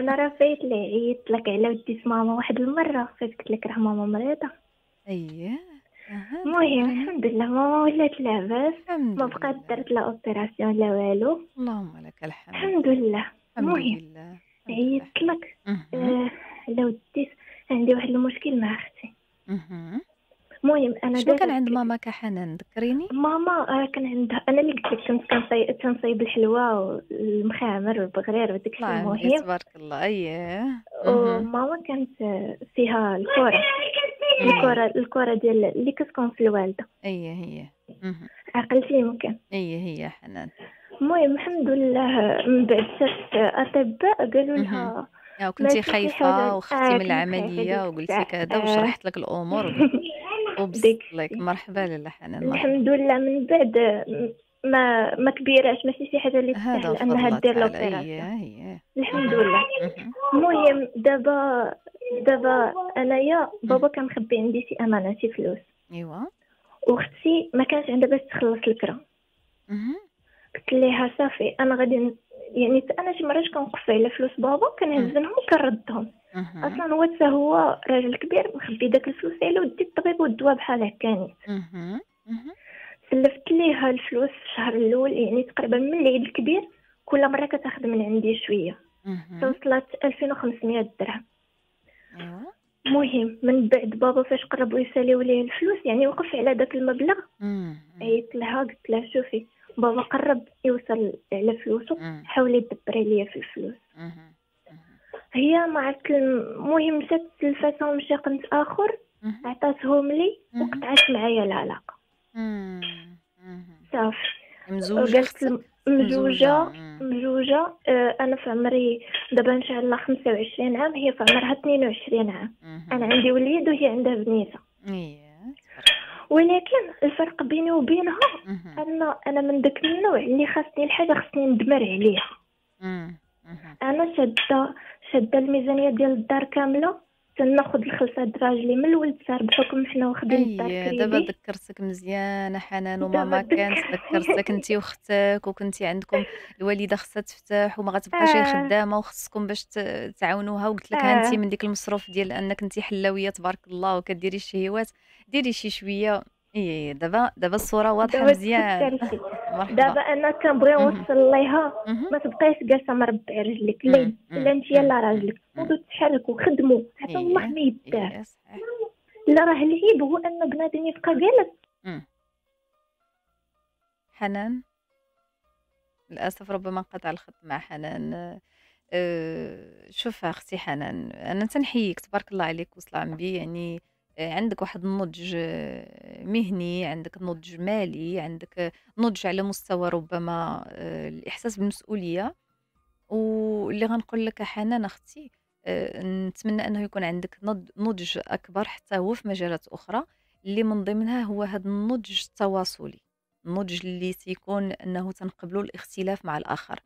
انا راه فايت عيطت لك على ودي ماما واحد المره فاش قلت لك راه ماما مريضه اييه المهم الحمد لله ماما ولات لاباس ما بقات درت لا اوبيراسيون لا والو اللهم لك الحمد الحمد لله المهم عيطت لك على آه، ودي عندي واحد المشكل مع اختي المهم انا شنو كان عند ماما كحنان ذكريني ماما آه، كان عندها انا اللي قلت لك كنت كنصايب الحلوى والمخامر والبغرير وديك الشيء المهم تبارك الله اييه وماما كانت فيها الكره الكره الكره ديال اللي كتكون في الوالده اييه هي عقلتي ممكن اييه هي حنان المهم الحمد لله من بعد شفت اطباء قالوا لها آه، آه، كنتي خايفه وخفتي من العمليه وقلتي كذا وشرحت لك الامور اوبس لايك إيه. مرحبا للحنان الحمد لله من بعد ما ما كبيراش ماشي شي حاجه اللي تستاهل انها دير لوبيراسيون الحمد لله المهم دابا دابا انايا بابا كان مخبي عندي شي امانه شي فلوس ايوا واختي ما كانش عندها باش تخلص الكرا قلت ليها صافي انا غادي يعني انا شي مرات كنقص على فلوس بابا كنهزنهم وكنردهم اصلا هو هو راجل كبير مخبي داك الفلوس ديالو دي الطبيب والدواء بحال هكا سلفت ليها الفلوس في الشهر الاول يعني تقريبا من العيد الكبير كل مره كتاخذ من عندي شويه توصلت 2500 درهم أيوة. مهم من بعد بابا فاش قربوا يساليو ليه الفلوس يعني وقف على داك المبلغ عيطت لها قلت لها شوفي بابا قرب يوصل على فلوسو حاولي تدبري ليا في الفلوس هي ما عرفت المهم شات التلفازه ومشى قنت اخر عطاتهم لي وقطعت معايا العلاقه صافي مزوجه مزوجه مزوجه آه انا في عمري دابا ان شاء الله 25 عام هي في عمرها 22 عام انا عندي وليد وهي عندها بنيته إيه. ولكن الفرق بيني وبينها ان انا من داك النوع اللي خاصني الحاجه خاصني ندمر عليها انا شاده شاده الميزانيه ديال الدار كامله تناخذ الخلسه دراجلي من الولد صار بحكم حنا واخدين الدار أيه دابا ذكرتك مزيانه حنان وماما كانت ذكرتك انت واختك وكنتي عندكم الوالده خصها تفتح وما غتبقاش آه. خدامه وخصكم باش تعاونوها وقلت لك آه. انت من ديك المصروف ديال انك انت حلاويه تبارك الله وكديري الشهيوات ديري شي شويه اي دابا دابا الصوره واضحه مزيان مرحبا دابا انا كنبغي نوصل ليها ما تبقايش جالسه مربعه رجلك لا لا انت لا راجلك خذوا تحركوا خدموا حتى الله ما يداه لا راه العيب هو ان بنادم يبقى جالس حنان للاسف ربما انقطع الخط مع حنان أه شوف اختي حنان انا تنحييك تبارك الله عليك وصلى عمبي يعني عندك واحد النضج مهني عندك نضج مالي عندك نضج على مستوى ربما آه، الإحساس بالمسؤولية واللي غنقول لك حنان أختي آه، نتمنى أنه يكون عندك نضج أكبر حتى هو في مجالات أخرى اللي من ضمنها هو هذا النضج التواصلي النضج اللي تيكون أنه تنقبلوا الاختلاف مع الآخر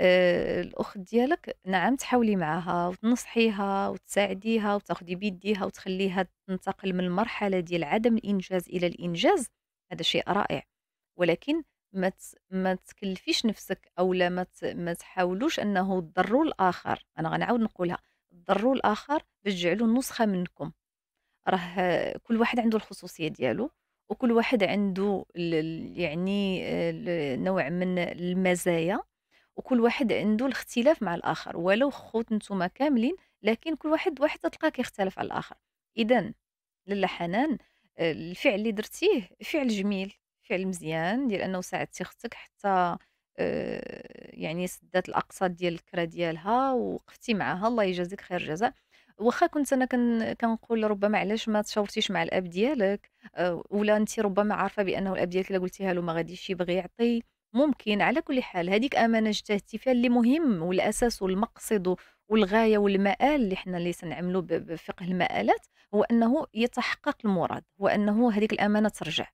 آه، الاخت ديالك نعم تحاولي معها وتنصحيها وتساعديها وتاخدي بيديها وتخليها تنتقل من المرحله ديال عدم الانجاز الى الانجاز هذا شيء رائع ولكن ما ما تكلفيش نفسك او لا ما ما تحاولوش انه تضروا الاخر انا غنعاود نقولها تضروا الاخر باش تجعلوا نسخه منكم راه كل واحد عنده الخصوصيه ديالو وكل واحد عنده يعني نوع من المزايا وكل واحد عنده الاختلاف مع الاخر ولو خوت نتوما كاملين لكن كل واحد واحد تلقاه كيختلف على الاخر اذا لاله حنان آه، الفعل اللي درتيه فعل جميل فعل مزيان ديال انه ساعدتي اختك حتى آه، يعني سدات الاقساط ديال الكره ديالها وقفتي معها الله يجازيك خير جزاء واخا كنت انا كنقول ربما علاش ما تشاورتيش مع الاب ديالك آه، ولا انت ربما عارفه بانه الاب ديالك الا قلتيها له ما غاديش يبغي يعطي ممكن على كل حال هذيك امانه اجتهدتي فيها اللي مهم والاساس والمقصد والغايه والمآل اللي حنا اللي سنعملوا بفقه المآلات هو انه يتحقق المراد هو انه هذيك الامانه ترجع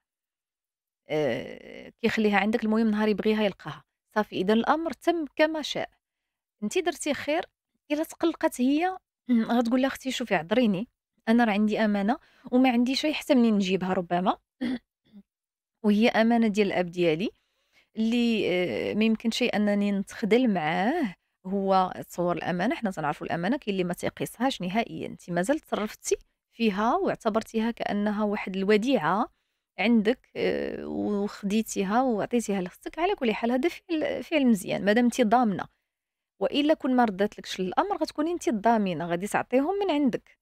أه كيخليها عندك المهم نهار يبغيها يلقاها صافي اذا الامر تم كما شاء انت درتي خير الا تقلقت هي غتقول لها اختي شوفي عذريني انا راه عندي امانه وما عنديش حتى منين نجيبها ربما وهي امانه ديال الاب ديالي اللي آه، ما يمكنش انني نتخدل معاه هو تصور الامانه حنا تنعرفوا الامانه كاين اللي ما تيقيسهاش نهائيا انت مازال تصرفتي فيها واعتبرتيها كانها واحد الوديعه عندك آه، وخديتيها وعطيتيها لختك على كل حال هذا فعل فعل مزيان مادام انت ضامنه والا كون ما رداتلكش الامر غتكوني انت الضامنه غادي تعطيهم من عندك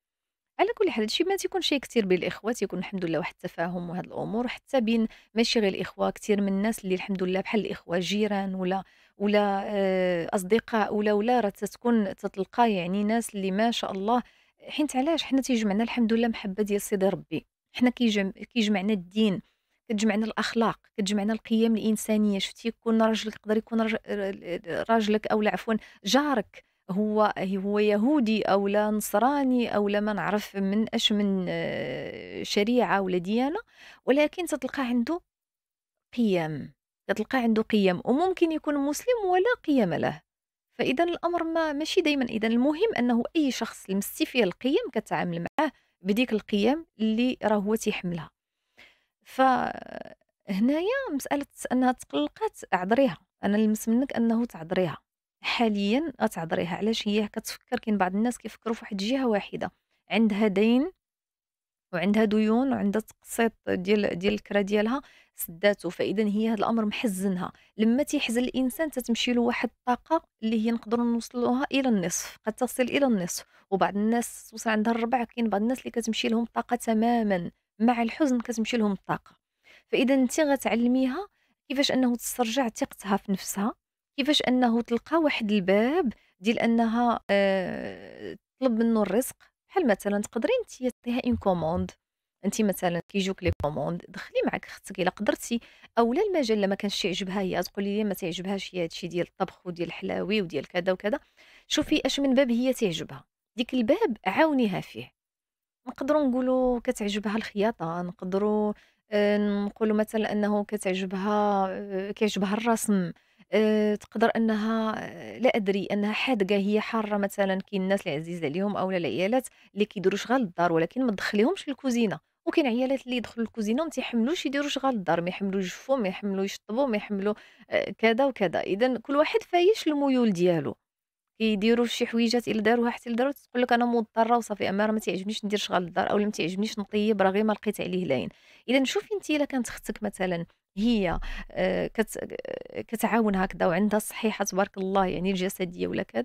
على كل حال هادشي ما تيكونش كثير بين الاخوه تيكون الحمد لله واحد التفاهم وهاد الامور حتى بين ماشي غير الاخوه كثير من الناس اللي الحمد لله بحال الاخوه جيران ولا ولا آه، اصدقاء ولا ولا راه تتكون تتلقى يعني ناس اللي ما شاء الله حيت علاش حنا تيجمعنا الحمد لله محبه ديال سيدي ربي حنا كيجمع كيجمعنا الدين كتجمعنا الاخلاق كتجمعنا القيم الانسانيه شفتي يكون راجلك يقدر يكون راجلك او عفوا جارك هو هو يهودي او لا نصراني او لا ما نعرف من اش من آه، شريعه ولا ديانه ولكن تتلقى عنده قيم تتلقى عنده قيم وممكن يكون مسلم ولا قيم له فاذا الامر ما ماشي دائما اذا المهم انه اي شخص لمستي فيه القيم كتعامل معاه بديك القيم اللي راه هو تيحملها فهنايا مساله انها تقلقات اعذريها انا لمس منك انه تعذريها حاليا اتعذريها علاش هي كتفكر كاين بعض الناس كيفكروا فواحد الجهه واحده عندها دين وعندها ديون وعندها تقسيط ديال ديال الكرا ديالها سداتو فاذا هي هذا الامر محزنها لما تيحزن الانسان تتمشي له واحد الطاقه اللي هي نقدروا نوصلوها الى النصف قد تصل الى النصف وبعض الناس توصل عندها الربع كاين بعض الناس اللي كتمشي لهم الطاقه تماما مع الحزن كتمشي لهم الطاقه فاذا انت غتعلميها كيفاش انه تسترجع ثقتها في نفسها كيفاش أنه تلقى واحد الباب ديال أنها آآ آه، تطلب منه الرزق، بحال مثلًا تقدري أنتِ تعطيها ان كوموند أنتِ مثلًا كيجيوك لي كوموند دخّلي معاك أختك إلا قدرتي اولا المجال إلا ما كانش يعجبها هي تقولي لي ما تعجبهاش هي هادشي ديال الطبخ وديال الحلاوي وديال كذا وكذا، شوفي أش من باب هي تعجبها ديك الباب عاونيها فيه، نقدروا نقولوا كتعجبها الخياطة، نقدروا آه، نقولوا مثلًا أنه كتعجبها آه، كيعجبها الرسم. آه، تقدر أنها آه، لا أدري أنها حادقة هي حارة مثلًا كاين الناس اللي عزيز عليهم اولا العيالات اللي كيديروا شغال الدار ولكن ما تدخليهمش للكوزينة، وكاين عيالات اللي يدخلوا للكوزينة وما تيحملوش يديروا شغال الدار، ما يحملوا يجفوا، ما يحملوا يشطبوا، ما يحملوا آه، كذا وكذا، إذًا كل واحد فايش الميول ديالو، كيديروا شي حويجات إلا داروها حتى إلا تقول لك أنا مضطرة وصافي أما راه ما تعجبنيش ندير شغال الدار او ما تعجبنيش نطيب راه غير ما لقيت عليه لاين، إذًا شوفي أنتِ إلا كانت أختك مثلًا هي آه، كتعاون هكذا وعندها صحيحه تبارك الله يعني الجسديه ولا كذا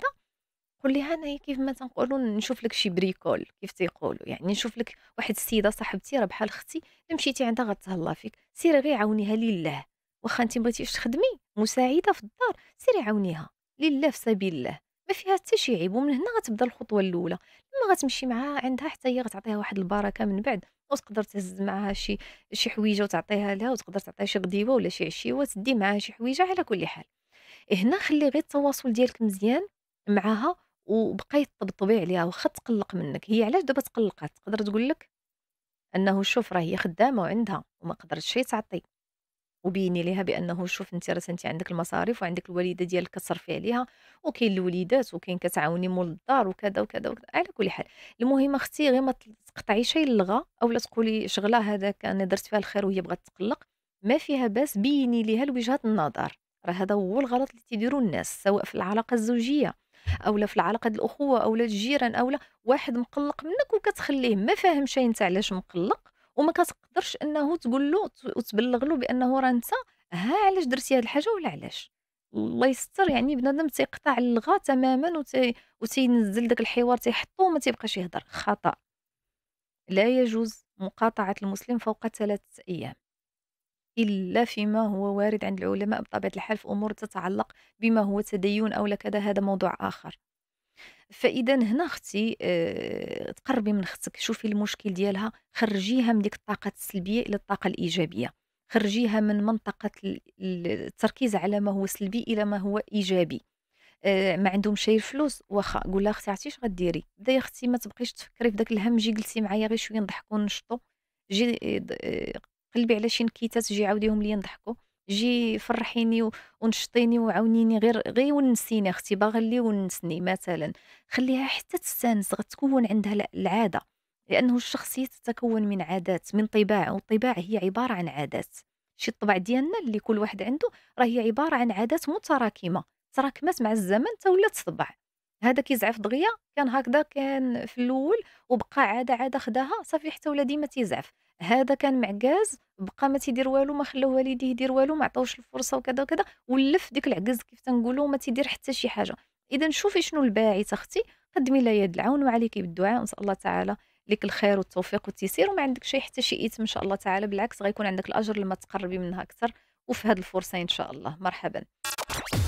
قول لها انا كيف ما تنقولوا نشوف لك شي بريكول كيف تيقولوا يعني نشوف لك واحد السيده صاحبتي راه بحال اختي مشيتي عندها غتهلا فيك سيري غير عاونيها لله واخا انت بغيتيش تخدمي مساعده في الدار سيري عاونيها لله في سبيل الله ما فيها حتى شي عيب ومن هنا غتبدا الخطوه الاولى لما غتمشي معها عندها حتى هي غتعطيها واحد البركه من بعد وتقدر تهز معها شي شي حويجه وتعطيها لها وتقدر تعطيها شي غديوه ولا شي عشيوه تدي معها شي حويجه على كل حال هنا خلي غير التواصل ديالك مزيان معاها وبقاي طبطبي عليها واخا تقلق منك هي علاش دابا تقلقات تقدر تقول لك انه شوف راه هي خدامه وعندها وما قدرتش تعطي وبيني لها بانه شوف انت راه انت عندك المصاريف وعندك الوالده ديالك كتصرفي عليها وكاين الوليدات وكاين كتعاوني مول الدار وكذا وكذا وكذا على كل حال المهم اختي غير ما تقطعي شي للغا اولا تقولي شغله هذاك انا درت فيها الخير وهي بغات تقلق ما فيها باس بيني لها وجهه النظر راه هذا هو الغلط اللي تيديروا الناس سواء في العلاقه الزوجيه اولا في العلاقه الاخوه اولا الجيران اولا واحد مقلق منك وكتخليه ما فاهمش انت علاش مقلق وما كتقدرش انه تقول له وتبلغ له بانه راه انت ها علاش درتي هاد الحاجه ولا علاش الله يستر يعني بنادم تيقطع اللغه تماما وتينزل داك الحوار تيحطو وما تيبقاش يهضر خطا لا يجوز مقاطعه المسلم فوق ثلاثة ايام الا فيما هو وارد عند العلماء بطبيعه الحال في امور تتعلق بما هو تدين او لكذا هذا موضوع اخر فاذا هنا اختي أه تقربي من اختك شوفي المشكل ديالها خرجيها من ديك الطاقه السلبيه الى الطاقه الايجابيه خرجيها من منطقه التركيز على ما هو سلبي الى ما هو ايجابي آه، ما عندهمش شي فلوس واخا قول لها اختي عرفتي اش غديري بدا يا اختي ما تبقيش تفكري في داك الهم جي جلسي معايا غير شويه نضحكوا نشطوا جي آه، قلبي على شي نكيتات جي عاوديهم ليا نضحكوا جي فرحيني ونشطيني وعاونيني غير غير ونسيني اختي باغا اللي ونسني مثلا خليها حتى تستانس غتكون عندها العاده لانه الشخصيه تتكون من عادات من طباع والطباع هي عباره عن عادات شي الطبع ديالنا اللي كل واحد عنده راه هي عباره عن عادات متراكمه تراكمات مع الزمن تولات طبع هذا كيزعف دغيا كان هكذا كان في الاول وبقى عاده عاده خداها صافي حتى ولا ديما تيزعف هذا كان معكاز بقى ما تيدير والو ما خلاو والديه يدير والو ما عطاوش الفرصه وكذا وكذا ولف ديك العكاز كيف تنقولوا ما تيدير حتى شي حاجه اذا شوفي شنو الباعث اختي قدمي لها يد العون وعليك بالدعاء شاء الله تعالى لك الخير والتوفيق والتيسير وما عندك شي حتى شي اثم ان شاء الله تعالى بالعكس غيكون عندك الاجر لما تقربي منها اكثر وفي هذه الفرصه ان شاء الله مرحبا